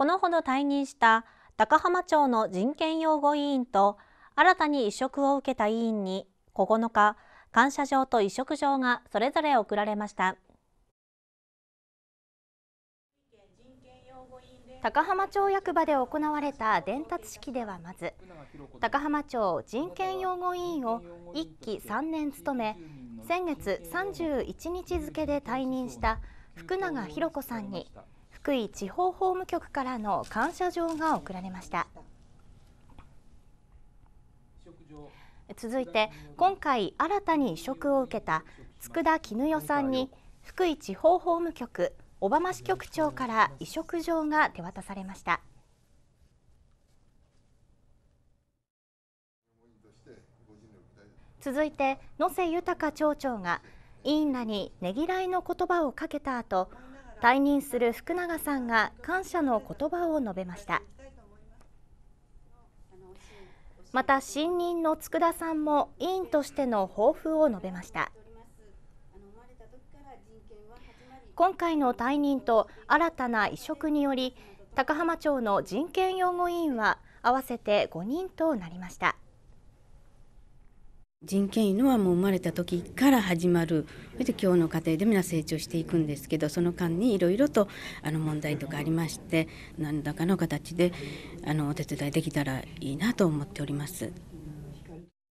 このほど退任した高浜町の人権擁護委員と新たに移植を受けた委員に9日感謝状と移植状がそれぞれ送られました高浜町役場で行われた伝達式ではまず高浜町人権擁護委員を1期3年務め先月31日付で退任した福永博子さんに福井地方法務局からの感謝状が贈られました続いて今回新たに移植を受けた佃絹代さんに福井地方法務局小浜支局長から移植状が手渡されました続いて野瀬豊町長が委員らにねぎらいの言葉をかけた後退任する福永さんが感謝の言葉を述べましたまた新任の佃さんも委員としての抱負を述べました今回の退任と新たな移植により高浜町の人権擁護委員は合わせて5人となりました。人権犬はもう生まれた時から始まるそれで今日の過程でみんな成長していくんですけどその間にいろいろとあの問題とかありまして何らかの形であのお手伝いできたらいいなと思っております。